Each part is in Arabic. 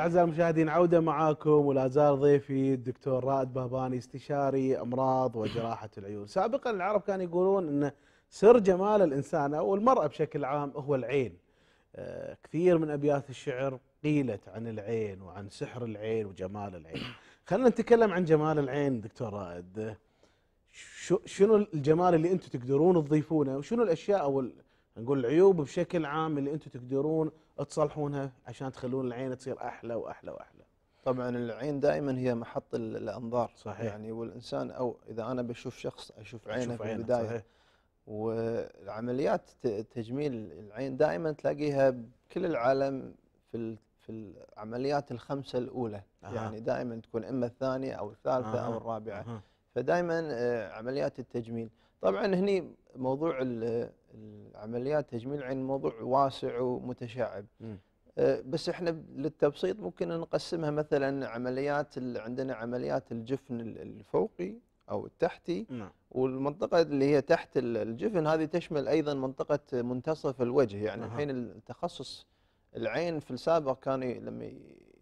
أعزائي المشاهدين عودة معاكم ولا زال ضيفي الدكتور رائد بهباني استشاري أمراض وجراحة العيون سابقا العرب كانوا يقولون أن سر جمال الإنسان أو المرأة بشكل عام هو العين آه، كثير من أبيات الشعر قيلت عن العين وعن سحر العين وجمال العين خلينا نتكلم عن جمال العين دكتور رائد شنو الجمال اللي أنتم تقدرون تضيفونه وشنو الأشياء أو نقول العيوب بشكل عام اللي انتم تقدرون تصلحونها عشان تخلون العين تصير احلى واحلى واحلى طبعا العين دائما هي محط الانظار صحيح يعني والانسان او اذا انا بشوف شخص اشوف عينه في البدايه صحيح. وعمليات تجميل العين دائما تلاقيها بكل العالم في في العمليات الخمسه الاولى آه. يعني دائما تكون اما الثانيه او الثالثه آه. او الرابعه آه. فدائما عمليات التجميل طبعا هني موضوع العمليات تجميل عين موضوع واسع ومتشعب آه، بس احنا للتبسيط ممكن نقسمها مثلا عمليات عندنا عمليات الجفن الفوقي او التحتي نعم. والمنطقه اللي هي تحت الجفن هذه تشمل ايضا منطقه منتصف الوجه يعني الحين التخصص العين في السابق كانوا لما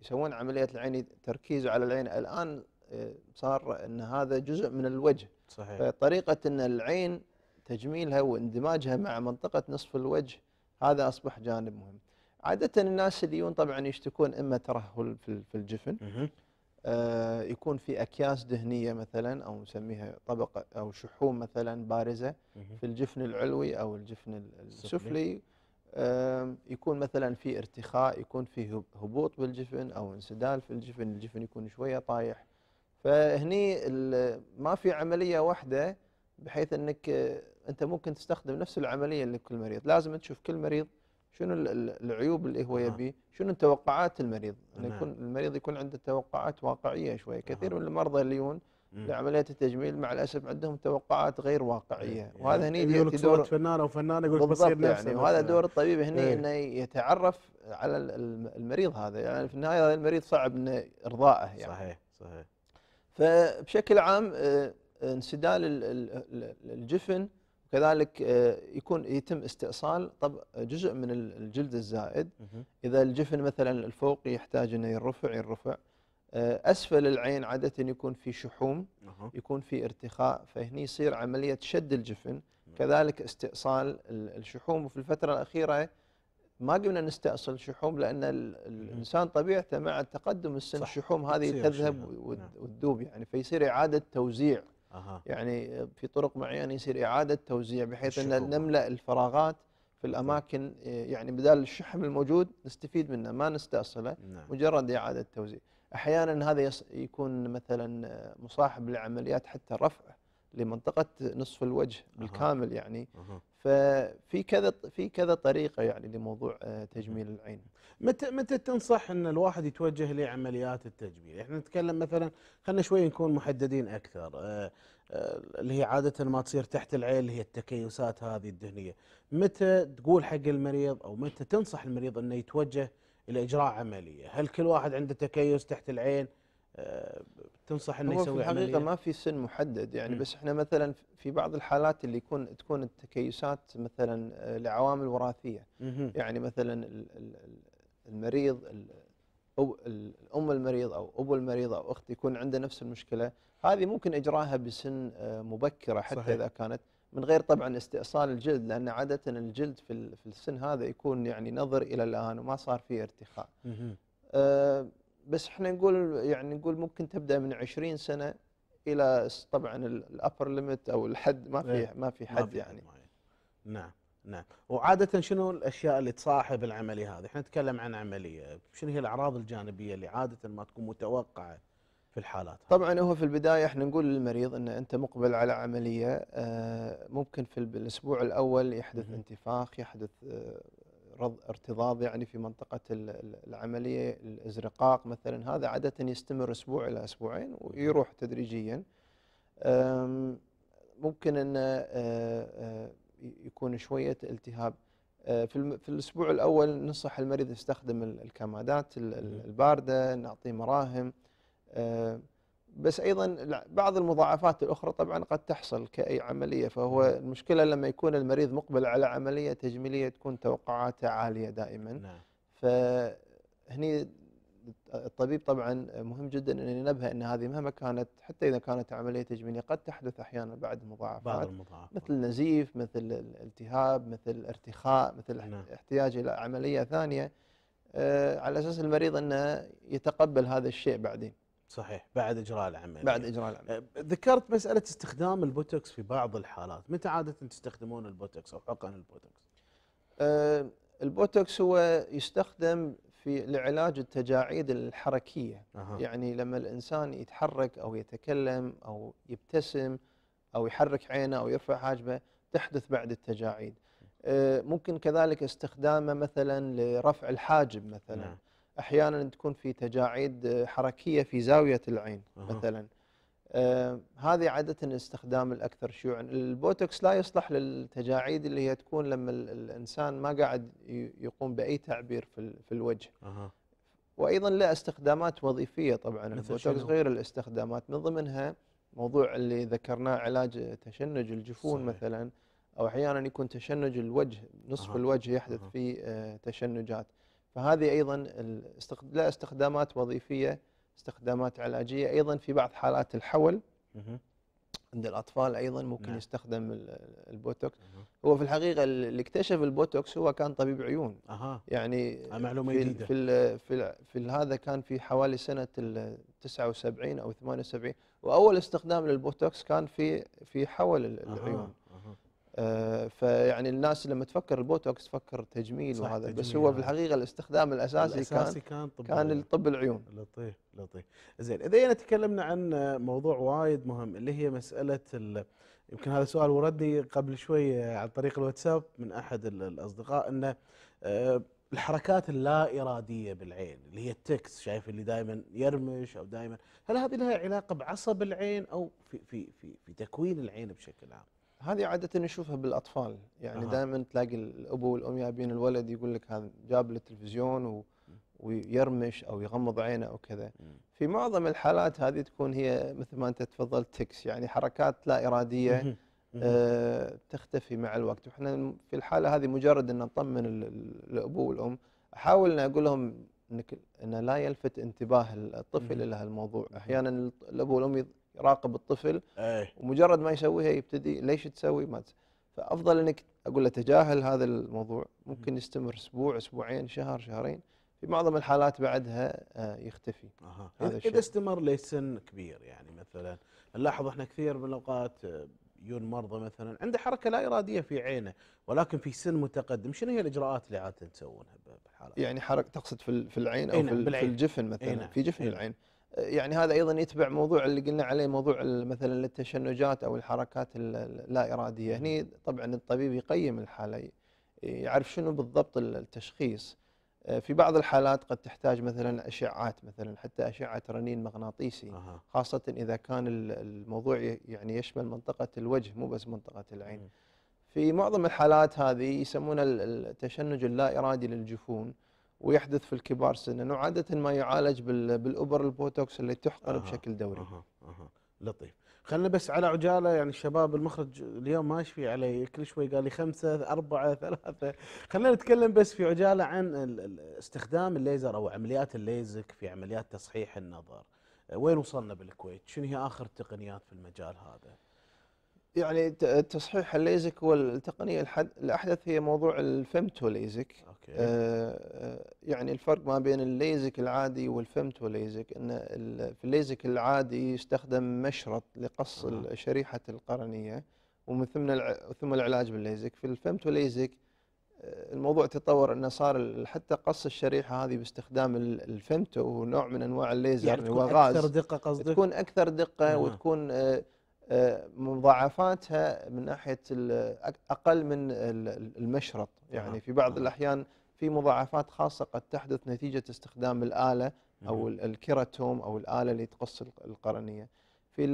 يسوون عمليه العين تركيز على العين الان آه، صار ان هذا جزء من الوجه صحيح فطريقه ان العين تجميلها واندماجها مع منطقة نصف الوجه هذا أصبح جانب مهم عادة الناس يون طبعا يشتكون إما ترهل في الجفن آه يكون في أكياس دهنية مثلا أو نسميها طبقة أو شحوم مثلا بارزة في الجفن العلوي أو الجفن السفلي آه يكون مثلا في ارتخاء يكون في هبوط بالجفن أو انسدال في الجفن الجفن يكون شوية طايح فهني ما في عملية واحدة بحيث انك آه، انت ممكن تستخدم نفس العمليه لكل مريض لازم تشوف كل مريض شنو العيوب اللي هو يبيه شنو توقعات المريض انه يكون المريض يكون عنده توقعات واقعيه شويه كثير من المرضى اللي في لعمليه التجميل مع الاسف عندهم توقعات غير واقعيه إيه، يعني وهذا هني يقول لك دور فنان او فنان يقول لك بصير يعني. نفسه يعني وهذا دور الطبيب هني إيه. انه يتعرف على المريض هذا يعني في النهايه هذا المريض صعب انه ارضائه يعني صحيح صحيح فبشكل عام آه، انسدال الجفن وكذلك آه، يكون يتم استئصال طب آه، جزء من الجلد الزائد اذا الجفن مثلا الفوقي يحتاج انه يرفع يرفع آه، اسفل العين عاده يكون في شحوم يكون في ارتخاء فهني يصير عمليه شد الجفن نعم. كذلك استئصال الشحوم وفي الفتره الاخيره ما قمنا نستأصل شحوم لأن الإنسان طبيعته مع تقدم السن الشحوم هذه تذهب نعم. وتذوب يعني فيصير إعادة توزيع يعني في طرق معينه يعني يصير اعاده توزيع بحيث ان نملا الفراغات في الاماكن إيه، يعني بدال الشحم الموجود نستفيد منه ما نستاصله نعم. مجرد اعاده توزيع احيانا هذا يكون مثلا مصاحب لعمليات حتى رفع لمنطقه نصف الوجه بالكامل يعني ففي كذا في كذا طريقه يعني لموضوع آه، تجميل العين متى متى تنصح ان الواحد يتوجه لعمليات التجميل احنا نتكلم مثلا خلينا شوي نكون محددين اكثر آه، آه، اللي هي عاده ما تصير تحت العين اللي هي التكيسات هذه الدهنيه متى تقول حق المريض او متى تنصح المريض انه يتوجه الى اجراء عمليه هل كل واحد عنده تكيس تحت العين تنصح انه يسوي في الحقيقه ما في سن محدد يعني م. بس احنا مثلا في بعض الحالات اللي يكون تكون التكيسات مثلا آه، لعوامل وراثيه م. يعني مثلا المريض او الام المريض او ابو المريض او اخت يكون عنده نفس المشكله هذه ممكن اجراها بسن آه، مبكره حتى صحيح. اذا كانت من غير طبعا استئصال الجلد لان عاده الجلد في في السن هذا يكون يعني نظر الى الان وما صار فيه ارتخاء. بس احنا نقول يعني نقول ممكن تبدا من 20 سنه الى طبعا الابر ليميت او الحد ما في إيه. ما في حد ما يعني نعم نعم وعاده شنو الاشياء اللي تصاحب العمليه هذه احنا نتكلم عن عمليه شنو هي الاعراض الجانبيه اللي عاده ما تكون متوقعه في الحالات طبعا هو في البدايه احنا نقول للمريض ان انت مقبل على عمليه آه، ممكن في الاسبوع الاول يحدث انتفاخ يحدث آه، ارتضاض يعني في منطقة العملية الازرقاق مثلا هذا عادة يستمر أسبوع إلى أسبوعين ويروح تدريجيا ممكن أن آه، آه، يكون شوية التهاب آه، في, في الأسبوع الأول ننصح المريض يستخدم الكمادات الباردة نعطيه مراهم بس ايضا بعض المضاعفات الاخرى طبعا قد تحصل كاي عمليه فهو نعم. المشكله لما يكون المريض مقبل على عمليه تجميليه تكون توقعاته عاليه دائما نعم. فهني الطبيب طبعا مهم جدا ان ينبه ان هذه مهما كانت حتى اذا كانت عمليه تجميليه قد تحدث احيانا بعد مضاعفات بعض المضاعفات مثل نزيف مثل التهاب مثل ارتخاء مثل نعم. احتياج الى عمليه ثانيه آه، على اساس المريض انه يتقبل هذا الشيء بعدين صحيح بعد اجراء العمليه بعد اجراء العمليه أه، ذكرت مساله استخدام البوتوكس في بعض الحالات متى عاده تستخدمون البوتوكس او حقن البوتوكس أه البوتوكس هو يستخدم في لعلاج التجاعيد الحركيه أه. يعني لما الانسان يتحرك او يتكلم او يبتسم او يحرك عينه او يرفع حاجبه تحدث بعد التجاعيد أه ممكن كذلك استخدامه مثلا لرفع الحاجب مثلا نعم. احيانا تكون في تجاعيد حركيه في زاويه العين أه. مثلا آه هذه عاده الاستخدام الاكثر شيوعا البوتوكس لا يصلح للتجاعيد اللي هي تكون لما الانسان ما قاعد يقوم باي تعبير في, في الوجه أه. وايضا له استخدامات وظيفيه طبعا البوتوكس غير الاستخدامات من ضمنها موضوع اللي ذكرناه علاج تشنج الجفون صحيح. مثلا او احيانا يكون تشنج الوجه نصف أه. الوجه يحدث أه. فيه تشنجات فهذه ايضا لا استخدامات وظيفيه استخدامات علاجيه ايضا في بعض حالات الحول عند الاطفال ايضا ممكن نعم. يستخدم البوتوكس هو في الحقيقه اللي اكتشف البوتوكس هو كان طبيب عيون أها. يعني آه، معلومه في جديده في الـ في, الـ في هذا كان في حوالي سنه 79 او 78 واول استخدام للبوتوكس كان في في حول العيون آه، فيعني الناس لما تفكر البوتوكس تفكر تجميل وهذا تجميل بس هو في الحقيقه الاستخدام الاساسي, الأساسي كان كان, كان لطب العيون لطيف لطيف زين اذا تكلمنا عن موضوع وايد مهم اللي هي مساله يمكن هذا سؤال وردني قبل شوي عن طريق الواتساب من احد الاصدقاء انه آه، الحركات اللا اراديه بالعين اللي هي التكس شايف اللي دائما يرمش او دائما هل هذه لها علاقه بعصب العين او في في في, في تكوين العين بشكل عام؟ هذه عاده نشوفها بالاطفال يعني أه. دائما تلاقي الاب والام جايبين الولد يقول لك هذا جاب للتلفزيون و... ويرمش او يغمض عينه او كذا في معظم الحالات هذه تكون هي مثل ما انت تفضلت تكس يعني حركات لا اراديه آه تختفي مع الوقت واحنا في الحاله هذه مجرد ان نطمن الاب والام احاول ان اقول لهم انك ان لا يلفت انتباه الطفل الى هالموضوع احيانا الاب والام يراقب الطفل أي. ومجرد ما يسويها يبتدي ليش تسوي ما تسوي. فافضل انك اقول له تجاهل هذا الموضوع ممكن يستمر اسبوع اسبوعين شهر شهرين في معظم الحالات بعدها آه، يختفي أه. هذا الشيء. اذا استمر لسن كبير يعني مثلا نلاحظ احنا كثير من الاوقات آه، يجون مرضى مثلا عنده حركه لا اراديه في عينه ولكن في سن متقدم شنو هي الاجراءات اللي عاده تسوونها بالحالات؟ يعني حركه تقصد في في العين او في, نعم، في الجفن مثلا نعم، في جفن نعم. العين يعني هذا ايضا يتبع موضوع اللي قلنا عليه موضوع مثلا التشنجات او الحركات اللا اراديه هني طبعا الطبيب يقيم الحاله يعرف شنو بالضبط التشخيص آه، في بعض الحالات قد تحتاج مثلا اشعات مثلا حتى اشعه رنين مغناطيسي خاصه اذا كان الموضوع يعني يشمل منطقه الوجه مو بس منطقه العين في معظم الحالات هذه يسمونها التشنج اللا ارادي للجفون ويحدث في الكبار سنا وعاده ما يعالج بالابر البوتوكس اللي تحقن آه بشكل دوري. آه آه لطيف. خلنا بس على عجاله يعني الشباب المخرج اليوم ما يشفي علي كل شوي قال لي خمسه اربعه ثلاثه خلينا نتكلم بس في عجاله عن استخدام الليزر او عمليات الليزك في عمليات تصحيح النظر وين وصلنا بالكويت شنو هي اخر التقنيات في المجال هذا يعني تصحيح الليزك والتقنيه الاحدث هي موضوع الفمتو ليزك أوكي. آه،, آه يعني الفرق ما بين الليزك العادي والفمتو ليزك ان في الليزك العادي يستخدم مشرط لقص آه. شريحه القرنيه ومن ثم ثم العلاج بالليزك في الفمتو ليزك آه، الموضوع تطور انه صار حتى قص الشريحه هذه باستخدام الفمتو نوع من انواع الليزر يعني تكون اكثر دقه قصدك تكون اكثر دقه آه. وتكون آه آه، مضاعفاتها من ناحيه اقل من المشرط يعني في بعض الاحيان في مضاعفات خاصه قد تحدث نتيجه استخدام الاله او الكيراتوم او الاله اللي تقص القرنيه في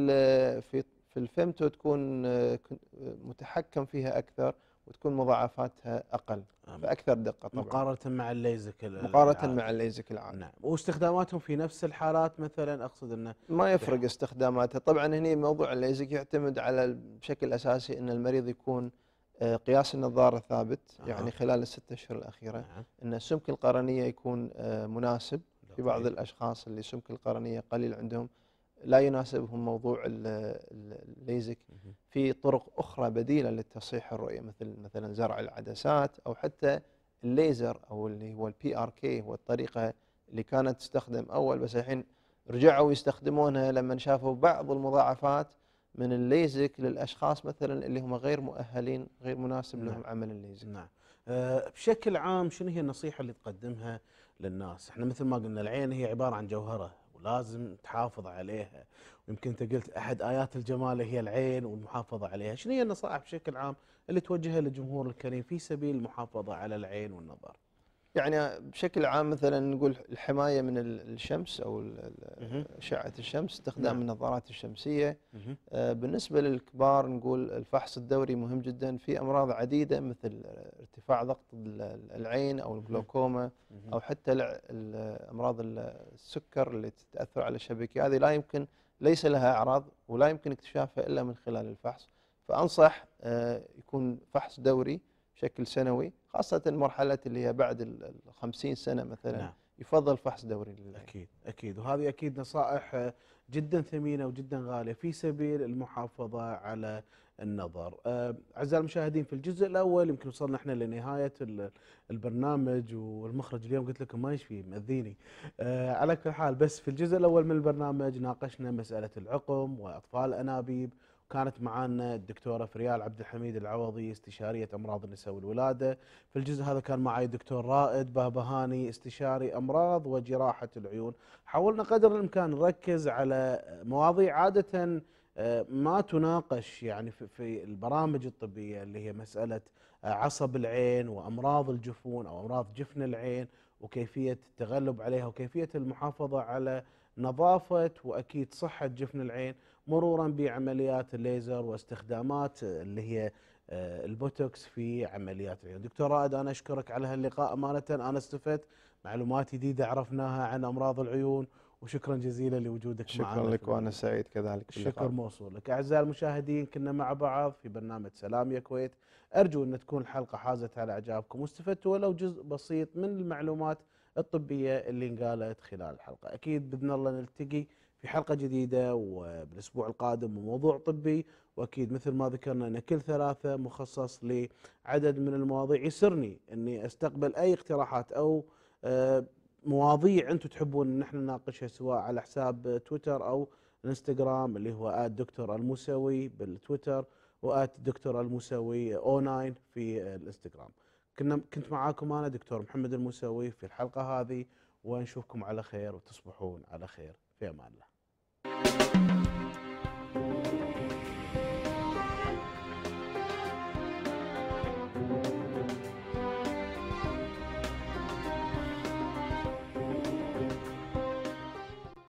في في الفيمتو تكون آه، آه، متحكم فيها اكثر وتكون مضاعفاتها اقل فاكثر دقه طبعا مقارنه مع الليزك مقارنه مع الليزك العادي نعم واستخداماتهم في نفس الحالات مثلا اقصد انه ما يفرق استخداماتها طبعا هنا موضوع الليزك يعتمد على بشكل اساسي ان المريض يكون آه، قياس النظاره ثابت آه. يعني خلال الست اشهر الاخيره آه. ان السمك القرنيه يكون آه، مناسب في بعض الاشخاص اللي سمك القرنيه قليل عندهم لا يناسبهم موضوع الليزك في طرق أخرى بديلة لتصحيح الرؤية مثل مثلا زرع العدسات أو حتى الليزر أو اللي هو البي ار كي هو الطريقة اللي كانت تستخدم أول بس الحين رجعوا يستخدمونها لما شافوا بعض المضاعفات من الليزك للأشخاص مثلا اللي هم غير مؤهلين غير مناسب نعم. لهم عمل الليزك نعم أه بشكل عام شنو هي النصيحة اللي تقدمها للناس احنا مثل ما قلنا العين هي عبارة عن جوهرة لازم تحافظ عليها ويمكن انت قلت احد ايات الجمال هي العين والمحافظه عليها شنو هي النصائح بشكل عام اللي توجهها للجمهور الكريم في سبيل المحافظه على العين والنظر يعني بشكل عام مثلا نقول الحمايه من الشمس او اشعه الشمس استخدام نعم. النظارات الشمسيه آه، بالنسبه للكبار نقول الفحص الدوري مهم جدا في امراض عديده مثل ارتفاع ضغط العين او الجلوكوما او حتى امراض السكر اللي تتاثر على الشبكه هذه لا يمكن ليس لها اعراض ولا يمكن اكتشافها الا من خلال الفحص فانصح آه، يكون فحص دوري بشكل سنوي خاصة المرحلة اللي هي بعد ال 50 سنة مثلا نعم. يفضل فحص دوري للعين أكيد أكيد وهذه أكيد نصائح آه، جدا ثمينة وجدا غالية في سبيل المحافظة على النظر آه، أعزائي المشاهدين في الجزء الأول يمكن وصلنا احنا لنهاية البرنامج والمخرج اليوم قلت لكم ما يشفي مأذيني آه، على كل حال بس في الجزء الأول من البرنامج ناقشنا مسألة العقم وأطفال الأنابيب كانت معانا الدكتورة فريال عبد الحميد العوضي استشارية أمراض النساء والولادة في الجزء هذا كان معي الدكتور رائد بابهاني استشاري أمراض وجراحة العيون حاولنا قدر الإمكان نركز على مواضيع عادة آه، ما تناقش يعني في البرامج الطبية اللي هي مسألة آه، عصب العين وأمراض الجفون أو أمراض جفن العين وكيفية التغلب عليها وكيفية المحافظة على نظافة وأكيد صحة جفن العين مرورا بعمليات الليزر واستخدامات اللي هي آه، البوتوكس في عمليات العيون دكتور رائد أنا أشكرك على هاللقاء أمانة أنا استفدت معلومات جديدة عرفناها عن أمراض العيون وشكرا جزيلا لوجودك شكرا معنا شكرا لك وانا سعيد كذلك الشكر موصول لك اعزائي المشاهدين كنا مع بعض في برنامج سلام يا كويت ارجو ان تكون الحلقه حازت على اعجابكم واستفدتوا ولو جزء بسيط من المعلومات الطبيه اللي انقالت خلال الحلقه اكيد باذن الله نلتقي في حلقه جديده وبالاسبوع القادم وموضوع طبي واكيد مثل ما ذكرنا ان كل ثلاثه مخصص لعدد من المواضيع يسرني اني استقبل اي اقتراحات او آه، مواضيع انتم تحبون ان احنا نناقشها سواء على حساب تويتر او انستغرام اللي هو دكتور الموسوي بالتويتر وآت دكتور الموسوي اونلاين في الانستغرام كنا كنت معاكم انا دكتور محمد الموسوي في الحلقه هذه ونشوفكم على خير وتصبحون على خير في امان الله